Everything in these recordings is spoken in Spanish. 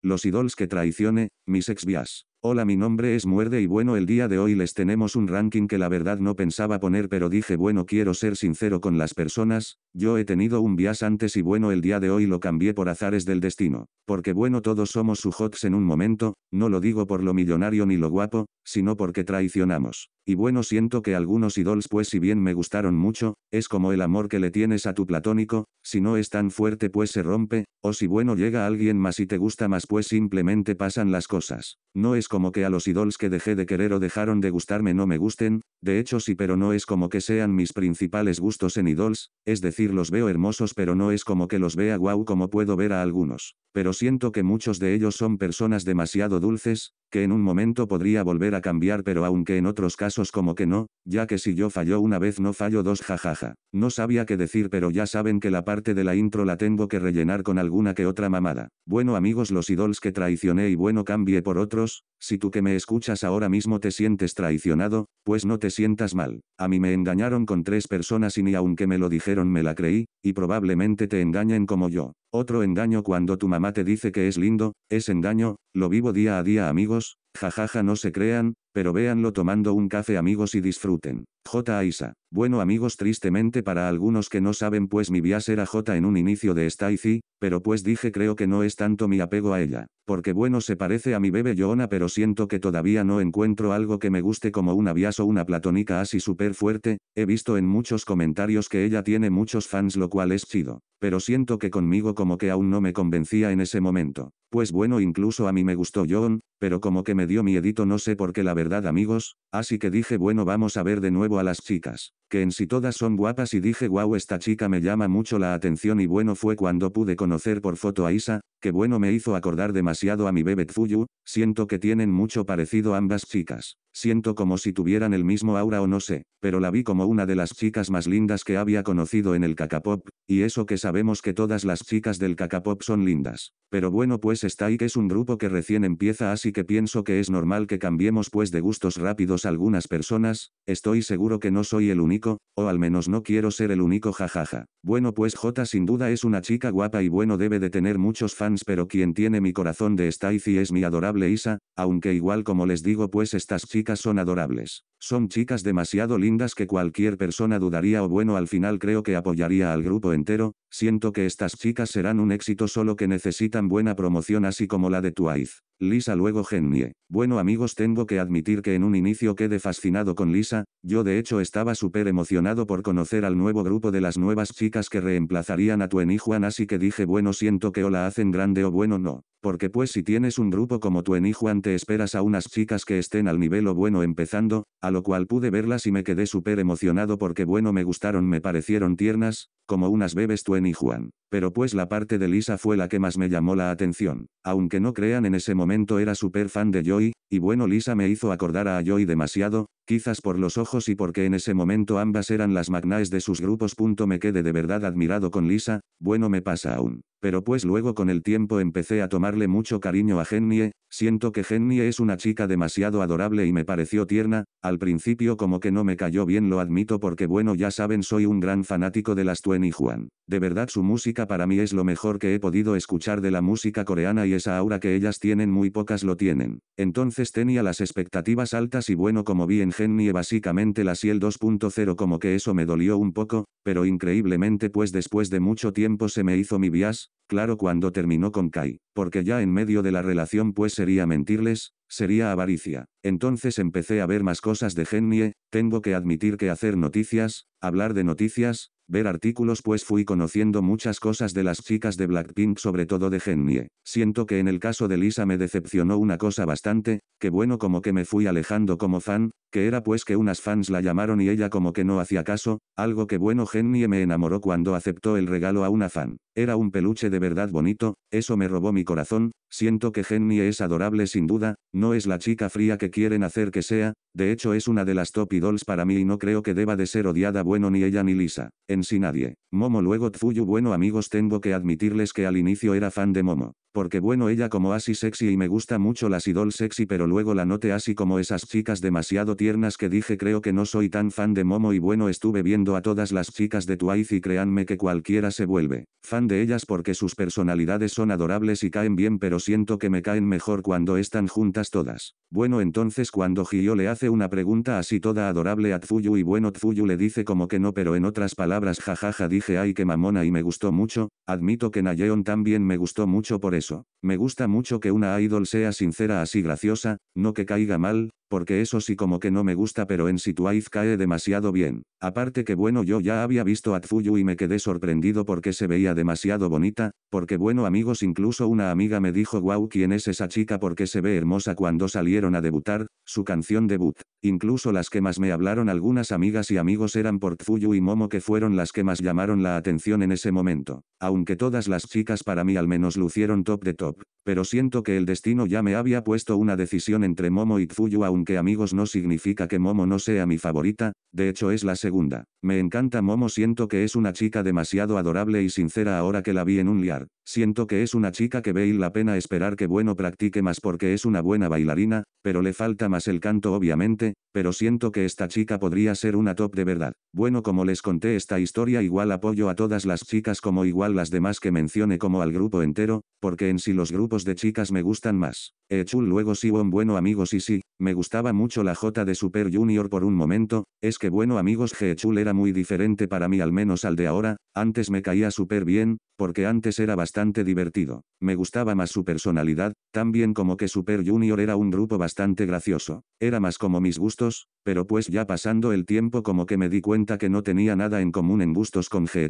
Los idols que traicione, mis ex vias. Hola mi nombre es Muerde y bueno el día de hoy les tenemos un ranking que la verdad no pensaba poner pero dije bueno quiero ser sincero con las personas, yo he tenido un bias antes y bueno el día de hoy lo cambié por azares del destino, porque bueno todos somos sujots en un momento, no lo digo por lo millonario ni lo guapo, sino porque traicionamos y bueno siento que algunos idols pues si bien me gustaron mucho, es como el amor que le tienes a tu platónico, si no es tan fuerte pues se rompe, o si bueno llega alguien más y te gusta más pues simplemente pasan las cosas. No es como que a los idols que dejé de querer o dejaron de gustarme no me gusten, de hecho sí pero no es como que sean mis principales gustos en idols, es decir los veo hermosos pero no es como que los vea guau como puedo ver a algunos. Pero siento que muchos de ellos son personas demasiado dulces, que en un momento podría volver a cambiar pero aunque en otros casos como que no, ya que si yo fallo una vez no fallo dos jajaja. No sabía qué decir pero ya saben que la parte de la intro la tengo que rellenar con alguna que otra mamada. Bueno amigos los idols que traicioné y bueno cambie por otros, si tú que me escuchas ahora mismo te sientes traicionado, pues no te sientas mal. A mí me engañaron con tres personas y ni aunque me lo dijeron me la creí, y probablemente te engañen como yo. Otro engaño cuando tu mamá te dice que es lindo, es engaño, lo vivo día a día amigos, jajaja no se crean, pero véanlo tomando un café amigos y disfruten. J. Isa. Bueno amigos tristemente para algunos que no saben pues mi bias era J en un inicio de Stacy, pero pues dije creo que no es tanto mi apego a ella, porque bueno se parece a mi bebé Joona pero siento que todavía no encuentro algo que me guste como una bias o una platónica así súper fuerte, he visto en muchos comentarios que ella tiene muchos fans lo cual es chido, pero siento que conmigo como que aún no me convencía en ese momento. Pues bueno incluso a mí me gustó John, pero como que me dio miedito no sé por qué la verdad amigos, así que dije bueno vamos a ver de nuevo a las chicas que en sí todas son guapas y dije guau esta chica me llama mucho la atención y bueno fue cuando pude conocer por foto a Isa, que bueno me hizo acordar demasiado a mi bebé fuyu, siento que tienen mucho parecido ambas chicas, siento como si tuvieran el mismo aura o no sé, pero la vi como una de las chicas más lindas que había conocido en el Kakapop, y eso que sabemos que todas las chicas del Kakapop son lindas. Pero bueno pues que es un grupo que recién empieza así que pienso que es normal que cambiemos pues de gustos rápidos algunas personas, estoy seguro que no soy el único o al menos no quiero ser el único jajaja. Bueno pues J sin duda es una chica guapa y bueno debe de tener muchos fans pero quien tiene mi corazón de y es mi adorable Isa, aunque igual como les digo pues estas chicas son adorables. Son chicas demasiado lindas que cualquier persona dudaría o bueno al final creo que apoyaría al grupo entero, siento que estas chicas serán un éxito solo que necesitan buena promoción así como la de Twice. Lisa luego Genie. Bueno amigos tengo que admitir que en un inicio quedé fascinado con Lisa, yo de hecho estaba súper emocionado por conocer al nuevo grupo de las nuevas chicas que reemplazarían a eni Juan así que dije bueno siento que o la hacen grande o bueno no, porque pues si tienes un grupo como eni Juan te esperas a unas chicas que estén al nivel o bueno empezando, a lo cual pude verlas y me quedé súper emocionado porque bueno me gustaron me parecieron tiernas, como unas bebés eni Juan. Pero pues la parte de Lisa fue la que más me llamó la atención. Aunque no crean en ese momento era súper fan de Joy, y bueno Lisa me hizo acordar a Joy demasiado, Quizás por los ojos y porque en ese momento ambas eran las magnaes de sus grupos. Me quedé de verdad admirado con Lisa, bueno me pasa aún. Pero pues luego con el tiempo empecé a tomarle mucho cariño a Gennie, siento que Genie es una chica demasiado adorable y me pareció tierna, al principio como que no me cayó bien lo admito porque bueno ya saben soy un gran fanático de las y Juan. De verdad su música para mí es lo mejor que he podido escuchar de la música coreana y esa aura que ellas tienen muy pocas lo tienen. Entonces tenía las expectativas altas y bueno como vi en Genie básicamente la el 2.0 como que eso me dolió un poco, pero increíblemente pues después de mucho tiempo se me hizo mi bias, claro cuando terminó con Kai, porque ya en medio de la relación pues sería mentirles, sería avaricia. Entonces empecé a ver más cosas de Genie, tengo que admitir que hacer noticias, hablar de noticias, ver artículos pues fui conociendo muchas cosas de las chicas de Blackpink sobre todo de Genie. Siento que en el caso de Lisa me decepcionó una cosa bastante, que bueno como que me fui alejando como fan, que era pues que unas fans la llamaron y ella como que no hacía caso, algo que bueno Gennie me enamoró cuando aceptó el regalo a una fan. Era un peluche de verdad bonito, eso me robó mi corazón, siento que Gennie es adorable sin duda, no es la chica fría que quieren hacer que sea, de hecho es una de las top idols para mí y no creo que deba de ser odiada bueno ni ella ni Lisa, en sí nadie. Momo luego Tzuyu bueno amigos tengo que admitirles que al inicio era fan de Momo, porque bueno ella como así sexy y me gusta mucho las idol sexy pero luego la noté así como esas chicas demasiado tiernas que dije creo que no soy tan fan de Momo y bueno estuve viendo a todas las chicas de Twice y créanme que cualquiera se vuelve fan de ellas porque sus personalidades son adorables y caen bien pero siento que me caen mejor cuando están juntas todas. Bueno entonces cuando Hiyo le hace una pregunta así toda adorable a Tzuyu y bueno Tzuyu le dice como que no pero en otras palabras jajaja dije ay que mamona y me gustó mucho, admito que Nayeon también me gustó mucho por eso. Me gusta mucho que una idol sea sincera así graciosa, no que caiga mal, porque eso sí como que no me gusta pero en Situaiz cae demasiado bien. Aparte que bueno yo ya había visto a Tfuyu y me quedé sorprendido porque se veía demasiado bonita, porque bueno amigos incluso una amiga me dijo wow quién es esa chica porque se ve hermosa cuando salieron a debutar, su canción debut. Incluso las que más me hablaron algunas amigas y amigos eran por Tfuyu y Momo que fueron las que más llamaron la atención en ese momento. Aunque todas las chicas para mí al menos lucieron top de top, pero siento que el destino ya me había puesto una decisión entre Momo y Tsuyu aunque amigos no significa que Momo no sea mi favorita, de hecho es la segunda. Me encanta Momo siento que es una chica demasiado adorable y sincera ahora que la vi en un liar, siento que es una chica que y la pena esperar que bueno practique más porque es una buena bailarina, pero le falta más el canto obviamente, pero siento que esta chica podría ser una top de verdad. Bueno como les conté esta historia igual apoyo a todas las chicas como igual las demás que mencione como al grupo entero, porque en sí los grupos de chicas me gustan más. Eh luego sí buen bueno amigos y sí, me gustaba mucho la J de Super Junior por un momento, es que bueno amigos G era muy diferente para mí al menos al de ahora, antes me caía súper bien, porque antes era bastante divertido, me gustaba más su personalidad, también como que Super Junior era un grupo bastante gracioso, era más como mis gustos, pero pues ya pasando el tiempo como que me di cuenta que no tenía nada en común en gustos con G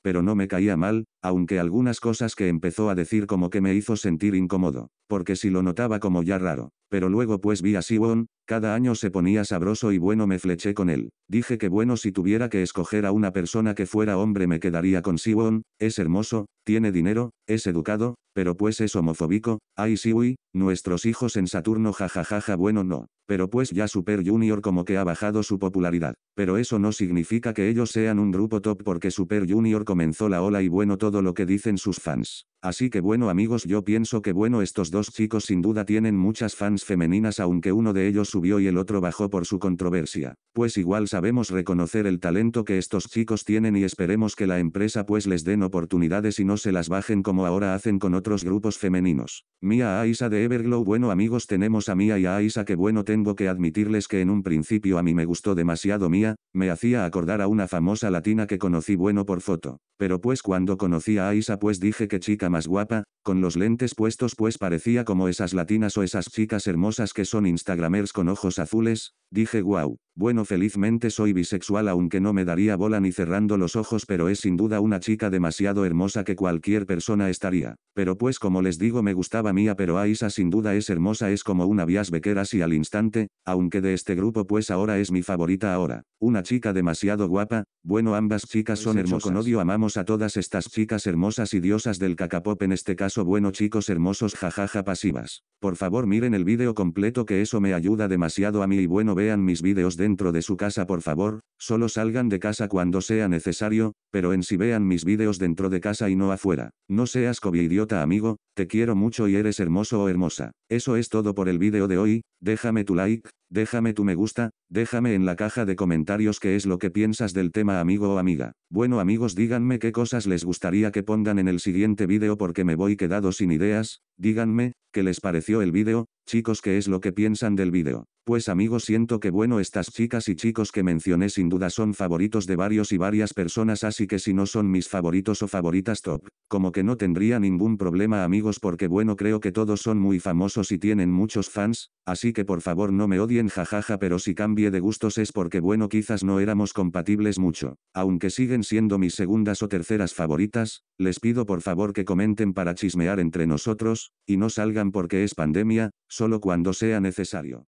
pero no me caía mal, aunque algunas cosas que empezó a decir como que me hizo sentir incómodo, porque si lo noté estaba como ya raro. Pero luego pues vi a Siwon, cada año se ponía sabroso y bueno me fleché con él. Dije que bueno si tuviera que escoger a una persona que fuera hombre me quedaría con Siwon, es hermoso, tiene dinero, es educado, pero pues es homofóbico, ay Siwi, nuestros hijos en Saturno jajajaja bueno no. Pero pues ya Super Junior como que ha bajado su popularidad. Pero eso no significa que ellos sean un grupo top porque Super Junior comenzó la ola y bueno todo lo que dicen sus fans. Así que bueno amigos yo pienso que bueno estos dos chicos sin duda tienen muchas fans femeninas aunque uno de ellos subió y el otro bajó por su controversia pues igual sabemos reconocer el talento que estos chicos tienen y esperemos que la empresa pues les den oportunidades y no se las bajen como ahora hacen con otros grupos femeninos. Mía a Aisa de Everglow bueno amigos tenemos a Mía y a Aisa que bueno tengo que admitirles que en un principio a mí me gustó demasiado Mía, me hacía acordar a una famosa latina que conocí bueno por foto, pero pues cuando conocí a Aisa pues dije que chica más guapa, con los lentes puestos pues parecía como esas latinas o esas chicas hermosas que son instagramers con ojos azules, dije wow, bueno felizmente soy bisexual aunque no me daría bola ni cerrando los ojos pero es sin duda una chica demasiado hermosa que cualquier persona estaría. Pero pues como les digo me gustaba mía pero Aisa sin duda es hermosa es como una Bias bequeras y al instante, aunque de este grupo pues ahora es mi favorita ahora. Una chica demasiado guapa, bueno ambas chicas son hermosas. Con odio amamos a todas estas chicas hermosas y diosas del cacapop en este caso bueno chicos hermosos jajaja pasivas. Por favor miren el vídeo completo que eso me ayuda demasiado a mí y bueno vean mis vídeos dentro de su casa por favor, solo salgan de casa cuando sea necesario, pero en si sí vean mis vídeos dentro de casa y no afuera. No seas idiota amigo, te quiero mucho y eres hermoso o hermosa. Eso es todo por el vídeo de hoy, déjame tu like, Déjame tu me gusta, déjame en la caja de comentarios qué es lo que piensas del tema amigo o amiga. Bueno amigos díganme qué cosas les gustaría que pongan en el siguiente vídeo porque me voy quedado sin ideas, díganme, qué les pareció el vídeo, chicos qué es lo que piensan del vídeo. Pues amigos siento que bueno estas chicas y chicos que mencioné sin duda son favoritos de varios y varias personas así que si no son mis favoritos o favoritas top, como que no tendría ningún problema amigos porque bueno creo que todos son muy famosos y tienen muchos fans, así que por favor no me odien jajaja pero si cambie de gustos es porque bueno quizás no éramos compatibles mucho, aunque siguen siendo mis segundas o terceras favoritas, les pido por favor que comenten para chismear entre nosotros, y no salgan porque es pandemia, solo cuando sea necesario.